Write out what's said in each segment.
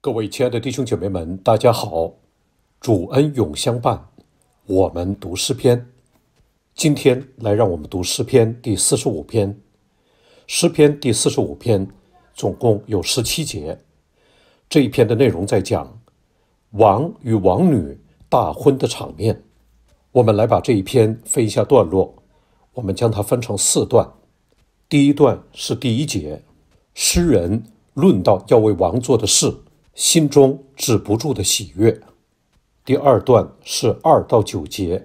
各位亲爱的弟兄姐妹们，大家好！主恩永相伴，我们读诗篇。今天来，让我们读诗篇第四十五篇。诗篇第四十五篇总共有十七节。这一篇的内容在讲王与王女大婚的场面。我们来把这一篇分一下段落，我们将它分成四段。第一段是第一节，诗人论到要为王做的事。心中止不住的喜悦。第二段是二到九节，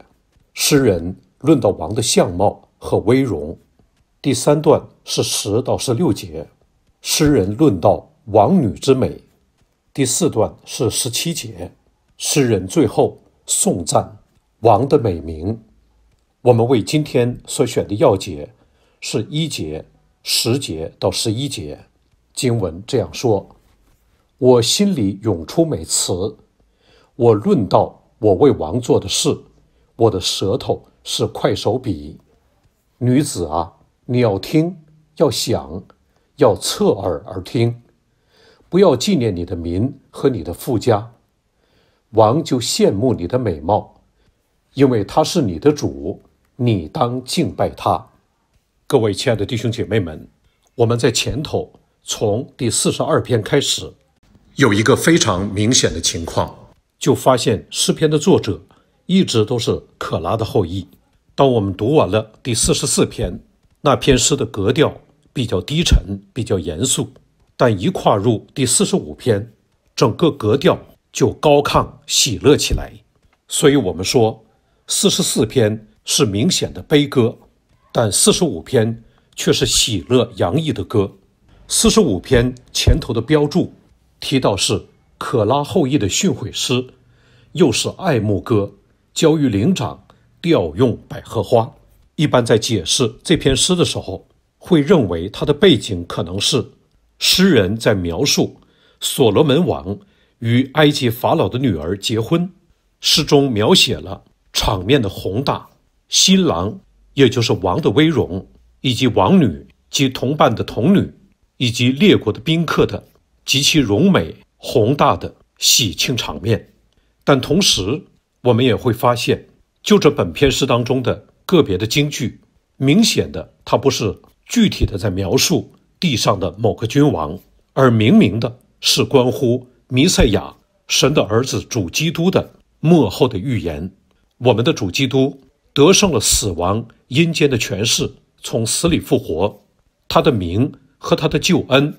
诗人论到王的相貌和威容。第三段是十到十六节，诗人论到王女之美。第四段是十七节，诗人最后颂赞王的美名。我们为今天所选的要节是一节、十节到十一节，经文这样说。我心里涌出美词，我论道，我为王做的事，我的舌头是快手笔。女子啊，你要听，要想，要侧耳而听，不要纪念你的民和你的富家，王就羡慕你的美貌，因为他是你的主，你当敬拜他。各位亲爱的弟兄姐妹们，我们在前头从第四十二篇开始。有一个非常明显的情况，就发现诗篇的作者一直都是可拉的后裔。当我们读完了第四十四篇，那篇诗的格调比较低沉、比较严肃，但一跨入第四十五篇，整个格调就高亢、喜乐起来。所以我们说，四十四篇是明显的悲歌，但四十五篇却是喜乐洋溢的歌。四十五篇前头的标注。提到是可拉后裔的训诲诗，又是爱牧歌，教于灵长，调用百合花。一般在解释这篇诗的时候，会认为它的背景可能是诗人在描述所罗门王与埃及法老的女儿结婚。诗中描写了场面的宏大，新郎也就是王的威容，以及王女及同伴的童女，以及列国的宾客的。极其荣美宏大的喜庆场面，但同时我们也会发现，就这本篇诗当中的个别的京剧，明显的它不是具体的在描述地上的某个君王，而明明的是关乎弥赛亚神的儿子主基督的幕后的预言。我们的主基督得胜了死亡、阴间的权势，从死里复活，他的名和他的救恩。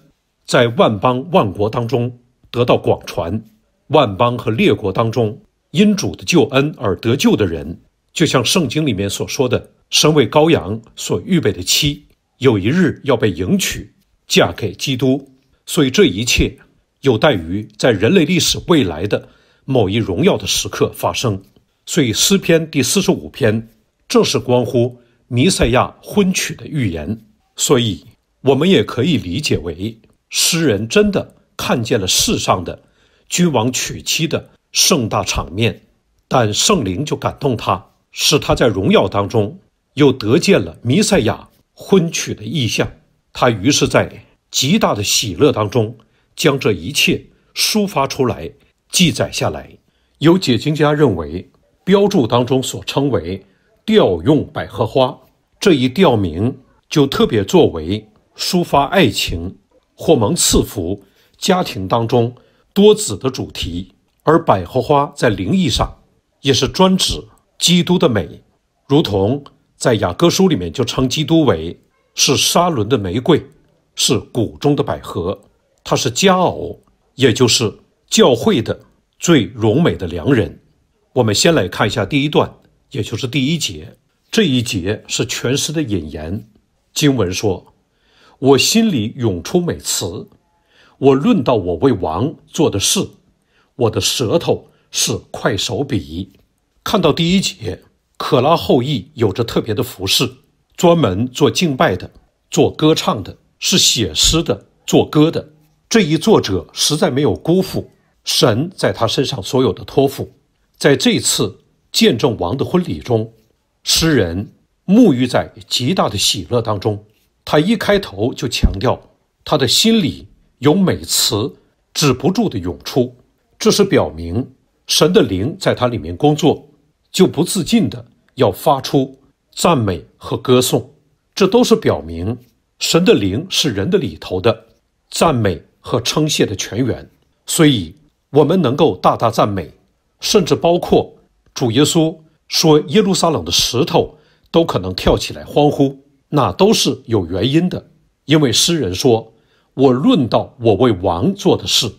在万邦万国当中得到广传，万邦和列国当中因主的救恩而得救的人，就像圣经里面所说的，身为羔羊所预备的妻，有一日要被迎娶，嫁给基督。所以这一切有待于在人类历史未来的某一荣耀的时刻发生。所以诗篇第四十五篇正是关乎弥赛亚婚娶的预言。所以我们也可以理解为。诗人真的看见了世上的君王娶妻的盛大场面，但圣灵就感动他，使他在荣耀当中又得见了弥赛亚婚娶的意象。他于是，在极大的喜乐当中，将这一切抒发出来，记载下来。有解经家认为，标注当中所称为“调用百合花”这一调名，就特别作为抒发爱情。或蒙赐福，家庭当中多子的主题。而百合花在灵异上，也是专指基督的美，如同在雅歌书里面就称基督为是沙伦的玫瑰，是谷中的百合，他是佳偶，也就是教会的最荣美的良人。我们先来看一下第一段，也就是第一节，这一节是全诗的引言。经文说。我心里涌出美词，我论到我为王做的事，我的舌头是快手笔。看到第一节，可拉后裔有着特别的服饰，专门做敬拜的，做歌唱的，是写诗的，做歌的。这一作者实在没有辜负神在他身上所有的托付，在这次见证王的婚礼中，诗人沐浴在极大的喜乐当中。他一开头就强调，他的心里有美词止不住的涌出，这是表明神的灵在他里面工作，就不自禁的要发出赞美和歌颂。这都是表明神的灵是人的里头的赞美和称谢的泉源，所以我们能够大大赞美，甚至包括主耶稣说耶路撒冷的石头都可能跳起来欢呼。那都是有原因的，因为诗人说：“我论到我为王做的事。”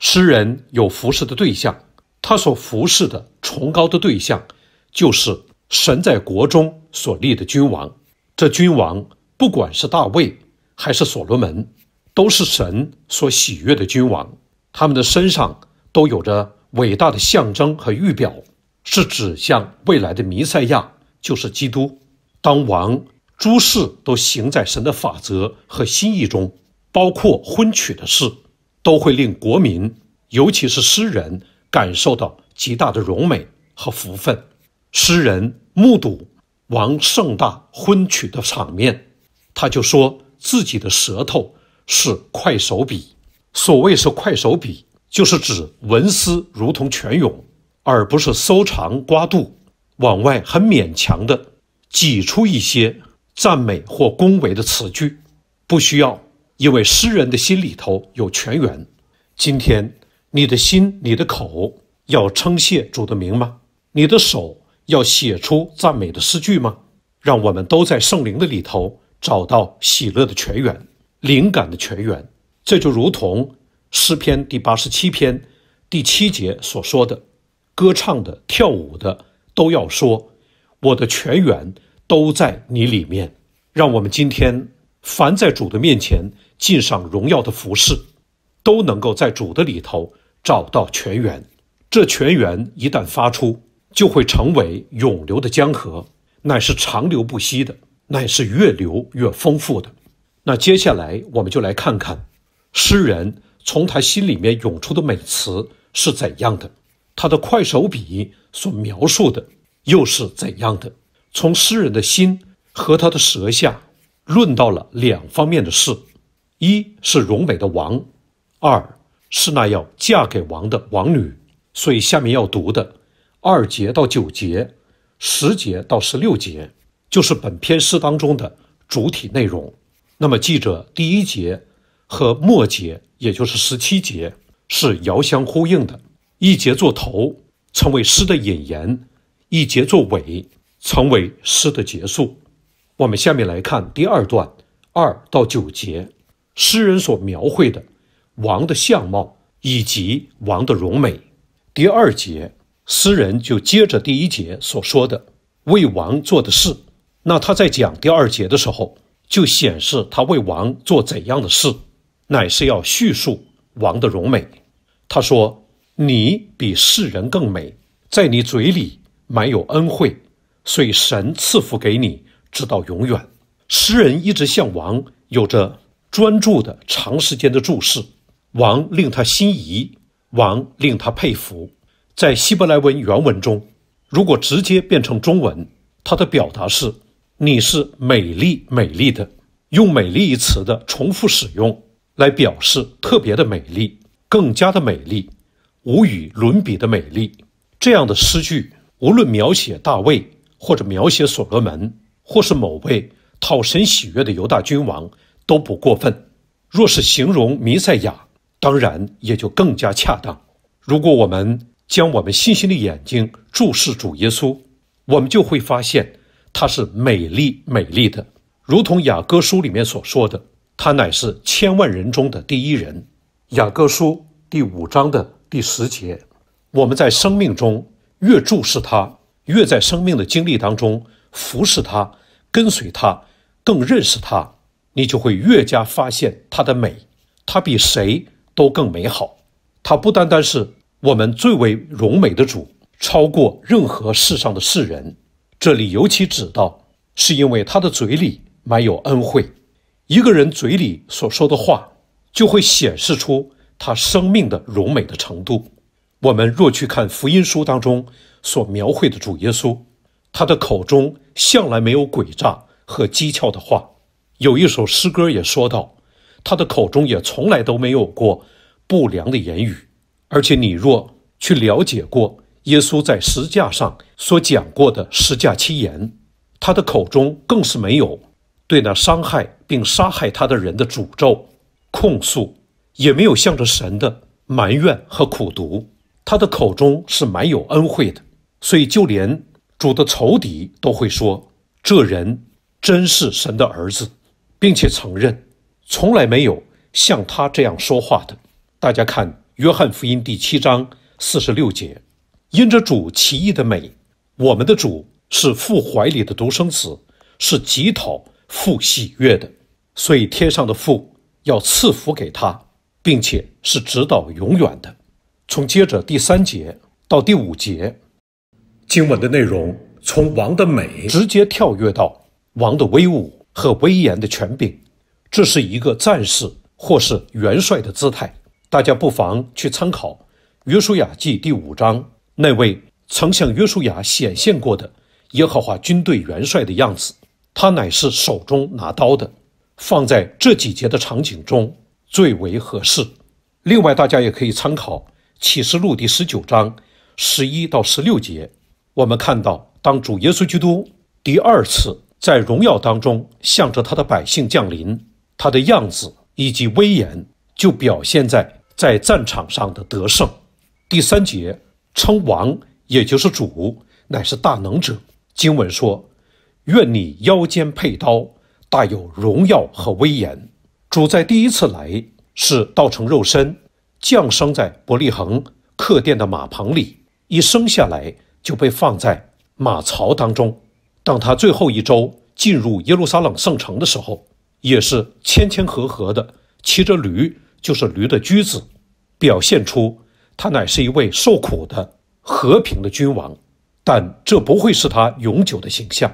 诗人有服侍的对象，他所服侍的崇高的对象，就是神在国中所立的君王。这君王，不管是大卫还是所罗门，都是神所喜悦的君王。他们的身上都有着伟大的象征和预表，是指向未来的弥赛亚，就是基督当王。诸事都行在神的法则和心意中，包括婚娶的事，都会令国民，尤其是诗人，感受到极大的荣美和福分。诗人目睹王盛大婚娶的场面，他就说自己的舌头是快手笔。所谓是快手笔，就是指文思如同泉涌，而不是搜肠刮肚，往外很勉强的挤出一些。赞美或恭维的词句，不需要，因为诗人的心里头有泉源。今天，你的心、你的口要称谢主的名吗？你的手要写出赞美的诗句吗？让我们都在圣灵的里头找到喜乐的泉源、灵感的泉源。这就如同诗篇第八十七篇第七节所说的：“歌唱的、跳舞的都要说，我的泉源。”都在你里面，让我们今天凡在主的面前进上荣耀的服饰，都能够在主的里头找到泉源。这泉源一旦发出，就会成为永流的江河，乃是长流不息的，乃是越流越丰富的。那接下来，我们就来看看诗人从他心里面涌出的美词是怎样的，他的快手笔所描述的又是怎样的。从诗人的心和他的舌下，论到了两方面的事：一是荣美的王，二是那要嫁给王的王女。所以下面要读的二节到九节，十节到十六节，就是本篇诗当中的主体内容。那么，记者第一节和末节，也就是十七节，是遥相呼应的，一节作头，成为诗的引言；一节作尾。成为诗的结束。我们下面来看第二段二到九节，诗人所描绘的王的相貌以及王的容美。第二节，诗人就接着第一节所说的为王做的事，那他在讲第二节的时候，就显示他为王做怎样的事，乃是要叙述王的容美。他说：“你比世人更美，在你嘴里满有恩惠。”所以，神赐福给你，直到永远。诗人一直向王有着专注的长时间的注视，王令他心仪，王令他佩服。在希伯来文原文中，如果直接变成中文，它的表达是：“你是美丽美丽的。”用“美丽”一词的重复使用来表示特别的美丽，更加的美丽，无与伦比的美丽。这样的诗句，无论描写大卫。或者描写所罗门，或是某位讨神喜悦的犹大君王都不过分；若是形容弥赛亚，当然也就更加恰当。如果我们将我们信心的眼睛注视主耶稣，我们就会发现他是美丽美丽的，如同雅各书里面所说的，他乃是千万人中的第一人。雅各书第五章的第十节，我们在生命中越注视他。越在生命的经历当中服侍他、跟随他、更认识他，你就会越加发现他的美，他比谁都更美好。他不单单是我们最为荣美的主，超过任何世上的世人。这里尤其指到，是因为他的嘴里满有恩惠。一个人嘴里所说的话，就会显示出他生命的荣美的程度。我们若去看福音书当中，所描绘的主耶稣，他的口中向来没有诡诈和讥诮的话。有一首诗歌也说到，他的口中也从来都没有过不良的言语。而且你若去了解过耶稣在十架上所讲过的十架七言，他的口中更是没有对那伤害并杀害他的人的诅咒、控诉，也没有向着神的埋怨和苦读。他的口中是满有恩惠的。所以，就连主的仇敌都会说：“这人真是神的儿子，并且承认从来没有像他这样说话的。”大家看《约翰福音》第七章四十六节：“因着主奇异的美，我们的主是父怀里的独生子，是极讨父喜悦的，所以天上的父要赐福给他，并且是直到永远的。”从接着第三节到第五节。经文的内容从王的美直接跳跃到王的威武和威严的权柄，这是一个战士或是元帅的姿态。大家不妨去参考《约书亚记》第五章那位曾向约书亚显现过的耶和华军队元帅的样子，他乃是手中拿刀的，放在这几节的场景中最为合适。另外，大家也可以参考《启示录》第十九章十一到十六节。我们看到，当主耶稣基督第二次在荣耀当中向着他的百姓降临，他的样子以及威严就表现在在战场上的得胜。第三节称王，也就是主乃是大能者。经文说：“愿你腰间佩刀，大有荣耀和威严。”主在第一次来是道成肉身，降生在伯利恒客店的马棚里，一生下来。就被放在马槽当中。当他最后一周进入耶路撒冷圣城的时候，也是谦谦和和的骑着驴，就是驴的驹子，表现出他乃是一位受苦的和平的君王。但这不会是他永久的形象。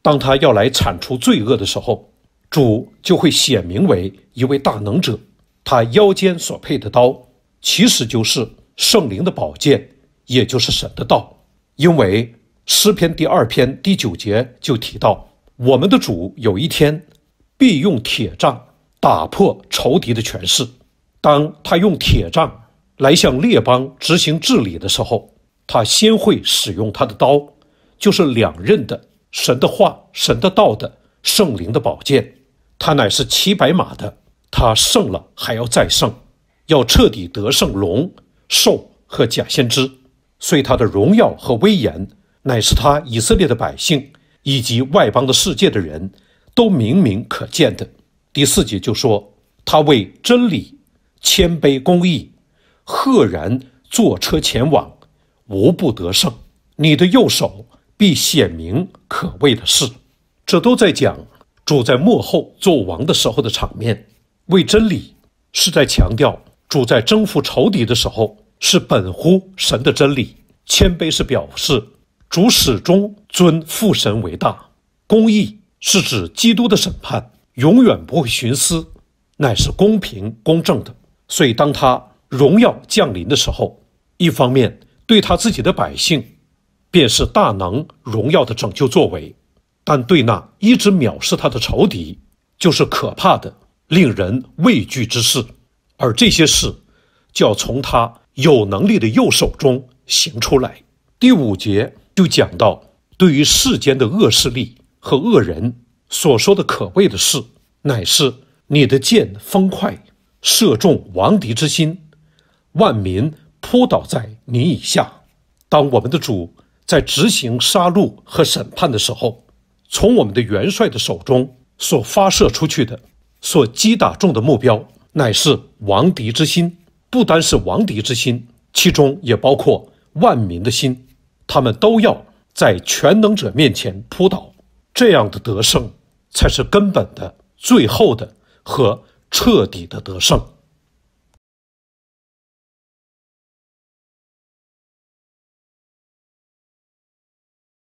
当他要来铲除罪恶的时候，主就会显明为一位大能者。他腰间所配的刀，其实就是圣灵的宝剑，也就是神的道。因为诗篇第二篇第九节就提到，我们的主有一天必用铁杖打破仇敌的权势。当他用铁杖来向列邦执行治理的时候，他先会使用他的刀，就是两刃的神的话、神的道的圣灵的宝剑。他乃是骑白马的，他胜了还要再胜，要彻底得胜龙、兽和假先知。所以他的荣耀和威严，乃是他以色列的百姓以及外邦的世界的人都明明可见的。第四节就说他为真理谦卑公义，赫然坐车前往，无不得胜。你的右手必显明可畏的事，这都在讲主在幕后做王的时候的场面。为真理是在强调主在征服仇敌的时候。是本乎神的真理，谦卑是表示主始终尊父神为大，公义是指基督的审判永远不会徇私，乃是公平公正的。所以当他荣耀降临的时候，一方面对他自己的百姓，便是大能荣耀的拯救作为；但对那一直藐视他的仇敌，就是可怕的、令人畏惧之事。而这些事，就要从他。有能力的右手中行出来。第五节就讲到，对于世间的恶势力和恶人所说的可畏的事，乃是你的剑锋快，射中亡敌之心，万民扑倒在你以下。当我们的主在执行杀戮和审判的时候，从我们的元帅的手中所发射出去的，所击打中的目标，乃是亡敌之心。不单是王敌之心，其中也包括万民的心，他们都要在全能者面前扑倒，这样的得胜才是根本的、最后的和彻底的得胜。